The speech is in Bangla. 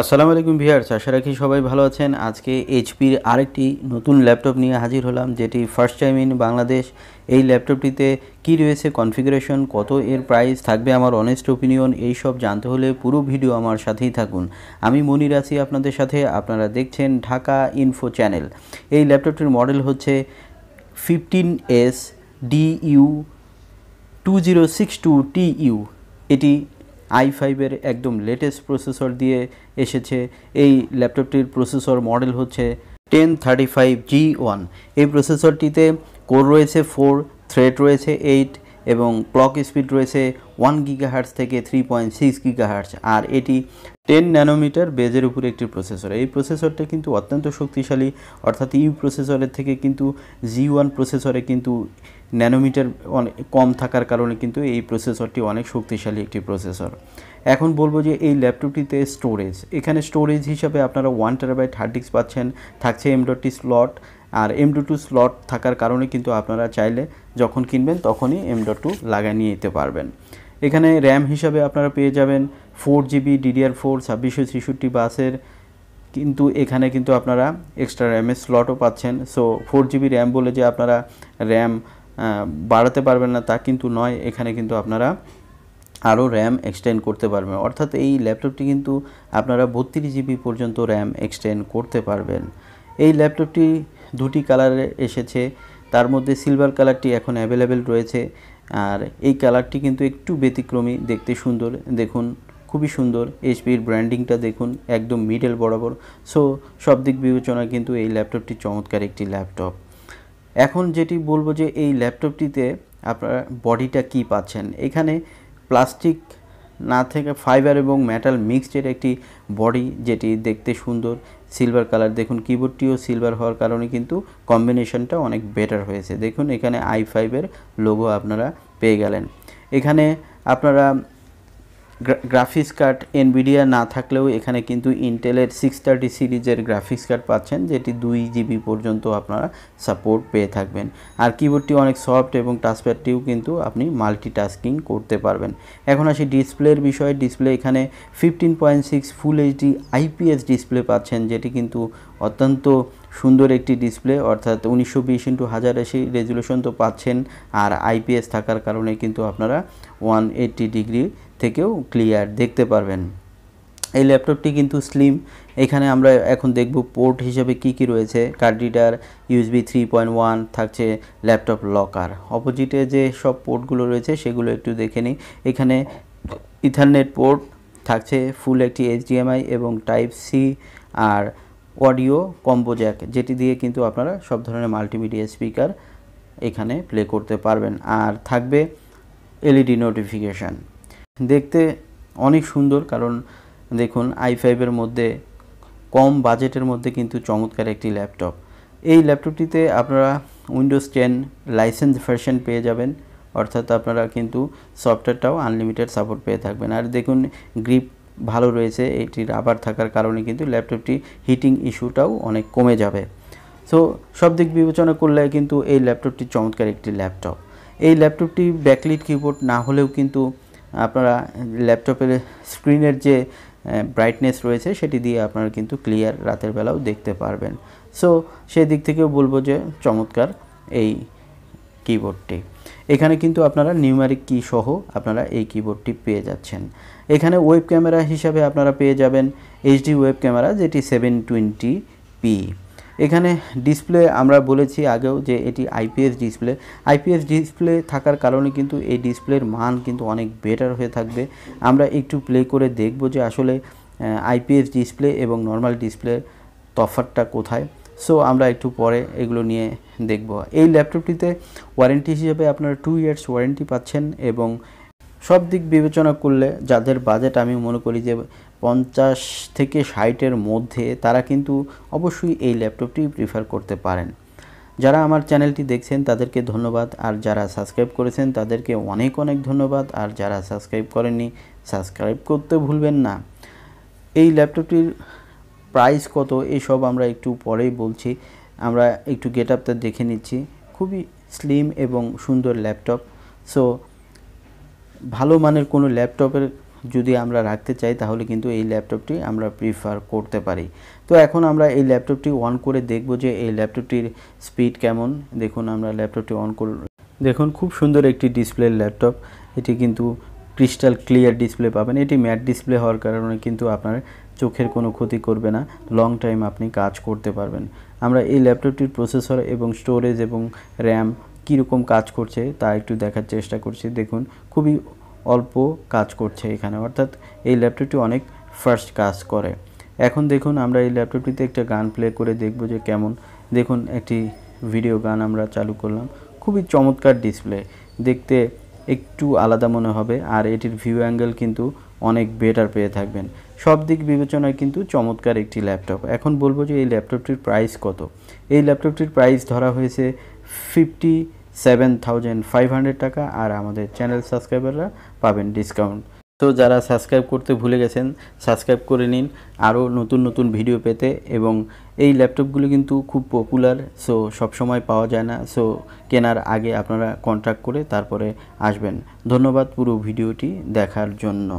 আসসালামু আলাইকুম ভিয়ার্স আশা রাখি সবাই ভালো আছেন আজকে এইচপির আরেকটি নতুন ল্যাপটপ নিয়ে হাজির হলাম যেটি ফার্স্ট টাইম ইন বাংলাদেশ এই ল্যাপটপটিতে কি রয়েছে কনফিগারেশন কত এর প্রাইস থাকবে আমার অনেস্ট ওপিনিয়ন এই সব জানতে হলে পুরো ভিডিও আমার সাথেই থাকুন আমি মনির আছি আপনাদের সাথে আপনারা দেখছেন ঢাকা ইনফো চ্যানেল এই ল্যাপটপটির মডেল হচ্ছে fifteen S D U two zero six two T U এটি আই ফাইভের একদম লেটেস্ট প্রসেসর দিয়ে এসেছে এই ল্যাপটপটির প্রসেসর মডেল হচ্ছে ten thirty five G one এই প্রসেসরটিতে কোর রয়েছে ফোর থ্রেড রয়েছে এইট এবং ক্লক স্পিড রয়েছে ওয়ান গিগাহার্স থেকে থ্রি পয়েন্ট সিক্স গিগাহার্স আর এটি টেন ন্যানোমিটার বেজের উপর একটি প্রসেসর এই প্রসেসরটা কিন্তু অত্যন্ত শক্তিশালী অর্থাৎ ইউ প্রসেসরের থেকে কিন্তু জি ওয়ান প্রসেসরে কিন্তু ন্যানোমিটার অনেক কম থাকার কারণে কিন্তু এই প্রসেসরটি অনেক শক্তিশালী একটি প্রসেসর এখন বলবো যে এই ল্যাপটপটিতে স্টোরেজ এখানে স্টোরেজ হিসাবে আপনারা ওয়ান টেরাবাইট হার্ড ডিস্ক পাচ্ছেন থাকছে এমডটি স্লট আর এম টু স্লট থাকার কারণে কিন্তু আপনারা চাইলে যখন কিনবেন তখনই এম ডট টু লাগাই নিয়ে নিতে পারবেন এখানে র্যাম হিসাবে আপনারা পেয়ে যাবেন ফোর জিবি ডিডিআর ফোর ছাব্বিশশো ছেষট্টি বাসের কিন্তু এখানে কিন্তু আপনারা এক্সট্রা র্যামের স্লটও পাচ্ছেন সো ফোর জিবি র্যাম বলে যে আপনারা র্যাম বাড়াতে পারবেন না তা কিন্তু নয় এখানে কিন্তু আপনারা আরও র্যাম এক্সটেন্ড করতে পারবেন অর্থাৎ এই ল্যাপটপটি কিন্তু আপনারা বত্রিশ জিবি পর্যন্ত র্যাম এক্সটেন্ড করতে পারবেন এই ল্যাপটপটি দুটি কালারে এসেছে তার মধ্যে সিলভার কালারটি এখন অ্যাভেলেবেল রয়েছে আর এই কালারটি কিন্তু একটু ব্যতিক্রমী দেখতে সুন্দর দেখুন খুবই সুন্দর এইচপির ব্র্যান্ডিংটা দেখুন একদম মিডল বরাবর সো সব দিক বিবেচনা কিন্তু এই ল্যাপটপটি চমৎকার একটি ল্যাপটপ এখন যেটি বলবো যে এই ল্যাপটপটিতে আপনারা বডিটা কি পাচ্ছেন এখানে প্লাস্টিক না থেকে ফাইবার এবং মেটাল মিক্সডের একটি বডি যেটি দেখতে সুন্দর সিলভার কালার দেখুন কিবোর্ডটিও সিলভার হওয়ার কারণে কিন্তু কম্বিনেশনটা অনেক বেটার হয়েছে দেখুন এখানে আই ফাইভের লোগো আপনারা পেয়ে গেলেন এখানে আপনারা গ্রাফিক্স কার্ড এনবিডিয়া না থাকলেও এখানে কিন্তু ইন্টেলের সিক্স থার্টি সিরিজের গ্রাফিক্স কার্ড পাচ্ছেন যেটি দুই জিবি পর্যন্ত আপনারা সাপোর্ট পেয়ে থাকবেন আর কিবোর্ডটি অনেক সফট এবং টাচপ্যাডটিও কিন্তু আপনি মাল্টিটাস্কিং করতে পারবেন এখন আসি ডিসপ্লের বিষয়ে ডিসপ্লে এখানে fifteen point six full HD IPS display পাচ্ছেন যেটি কিন্তু অত্যন্ত সুন্দর একটি ডিসপ্লে অর্থাৎ উনিশশো বিশ ইন্টু হাজার এসি রেজুলেশন তো পাচ্ছেন আর আইপিএস থাকার কারণে কিন্তু আপনারা ওয়ান এইট্টি ডিগ্রি থেকেও ক্লিয়ার দেখতে পারবেন এই ল্যাপটপটি কিন্তু স্লিম এখানে আমরা এখন দেখব পোর্ট হিসেবে কি কি রয়েছে card reader USB three point one থাকছে ল্যাপটপ লকার অপোজিটে যে সব পোর্টগুলো রয়েছে সেগুলো একটু দেখে নিই এখানে ইথারনেট পোর্ট থাকছে ফুল একটি এইচডিএমআই এবং টাইপ সি আর অডিও কম্বো জ্যাক যেটি দিয়ে কিন্তু আপনারা সব ধরনের মাল্টিমিডিয়া স্পিকার এখানে প্লে করতে পারবেন আর থাকবে এলইডি নোটিফিকেশান e দেখতে অনেক সুন্দর কারণ দেখুন আই ফাইভের মধ্যে কম বাজেটের মধ্যে কিন্তু চমৎকার একটি ল্যাপটপ এই ল্যাপটপটিতে আপনারা উইন্ডোজ টেন লাইসেন্স ভার্সন পেয়ে যাবেন অর্থাৎ আপনারা কিন্তু সফটওয়্যারটাও আনলিমিটেড সাপোর্ট পেয়ে থাকবেন আর দেখুন গ্রিপ ভালো রয়েছে এটি রাবার থাকার কারণে কিন্তু ল্যাপটপটি হিটিং ইস্যুটাও অনেক কমে যাবে সো সব দিক বিবেচনা করলে কিন্তু এই ল্যাপটপটি চমৎকার একটি ল্যাপটপ এই ল্যাপটপটি ব্যাকলিট কিবোর্ড না হলেও কিন্তু আপনারা ল্যাপটপের স্ক্রিনের যে ব্রাইটনেস রয়েছে সেটি দিয়ে আপনারা কিন্তু ক্লিয়ার রাতের বেলাও দেখতে পারবেন সো সেই দিক থেকেও বলবো যে চমৎকার এই কিবোর্ডটি এখানে কিন্তু আপনারা নিউমারিক কি সহ আপনারা এই কিবোর্ডটি পেয়ে যাচ্ছেন এখানে ওয়েব ক্যামেরা হিসাবে আপনারা পেয়ে যাবেন এইচডি ওয়েব ক্যামেরা যেটি সেভেন টোয়েন্টি পি এখানে ডিসপ্লে আমরা বলেছি আগেও যে এটি আইপিএস ডিসপ্লে আইপিএস ডিসপ্লে থাকার কারণে কিন্তু এই ডিসপ্লের মান কিন্তু অনেক বেটার হয়ে থাকবে আমরা একটু প্লে করে দেখব যে আসলে আইপিএস ডিসপ্লে এবং নর্মাল ডিসপ্লের তফাতটা কোথায় সো আমরা একটু পরে এগুলো নিয়ে দেখব এই ল্যাপটপটিতে ওয়ারেন্টি হিসেবে আপনারা টু ইয়ার্স ওয়ারেন্টি পাচ্ছেন এবং সব দিক বিবেচনা করলে যাদের বাজেট আমি মনে করি যে পঞ্চাশ থেকে ষাটের মধ্যে তারা কিন্তু অবশ্যই এই ল্যাপটপটি প্রিফার করতে পারেন যারা আমার চ্যানেলটি দেখছেন তাদেরকে ধন্যবাদ আর যারা সাবস্ক্রাইব করেছেন তাদেরকে অনেক অনেক ধন্যবাদ আর যারা সাবস্ক্রাইব করেননি সাবস্ক্রাইব করতে ভুলবেন না এই ল্যাপটপটির প্রাইস কত এসব আমরা একটু পরেই বলছি আমরা একটু গেট আপটা দেখে নিচ্ছি খুবই স্লিম এবং সুন্দর ল্যাপটপ সো ভালো মানের কোনো ল্যাপটপের যদি আমরা রাখতে চাই তাহলে কিন্তু এই ল্যাপটপটি আমরা প্রিফার করতে পারি তো এখন আমরা এই ল্যাপটপটি অন করে দেখব যে এই ল্যাপটপটির স্পিড কেমন দেখুন আমরা ল্যাপটপটি অন কর দেখুন খুব সুন্দর একটি ডিসপ্লে ল্যাপটপ এটি কিন্তু ক্রিস্টাল ক্লিয়ার ডিসপ্লে পাবেন এটি ম্যাট ডিসপ্লে হওয়ার কারণে কিন্তু আপনার চোখের কোনো ক্ষতি করবে না লং টাইম আপনি কাজ করতে পারবেন আমরা এই ল্যাপটপটির প্রসেসর এবং স্টোরেজ এবং র্যাম কীরকম কাজ করছে তা একটু দেখার চেষ্টা করছি দেখুন খুবই অল্প কাজ করছে এখানে অর্থাৎ এই ল্যাপটপটি অনেক ফার্স্ট কাজ করে এখন দেখুন আমরা এই ল্যাপটপটিতে একটা গান প্লে করে দেখব যে কেমন দেখুন একটি ভিডিও গান আমরা চালু করলাম খুবই চমৎকার ডিসপ্লে দেখতে একটু আলাদা মনে হবে আর এটির ভিউ অ্যাঙ্গেল কিন্তু অনেক বেটার পেয়ে থাকবেন সব দিক বিবেচনায় কিন্তু চমৎকার একটি ল্যাপটপ এখন বলবো যে এই ল্যাপটপটির প্রাইস কত এই ল্যাপটপটির প্রাইস ধরা হয়েছে fifty seven thousand five hundred টাকা আর আমাদের চ্যানেল সাবস্ক্রাইবাররা পাবেন ডিসকাউন্ট তো যারা সাবস্ক্রাইব করতে ভুলে গেছেন সাবস্ক্রাইব করে নিন আরও নতুন নতুন ভিডিও পেতে এবং এই ল্যাপটপগুলো কিন্তু খুব পপুলার সো সবসময় পাওয়া যায় না সো কেনার আগে আপনারা কন্ট্যাক্ট করে তারপরে আসবেন ধন্যবাদ পুরো ভিডিওটি দেখার জন্য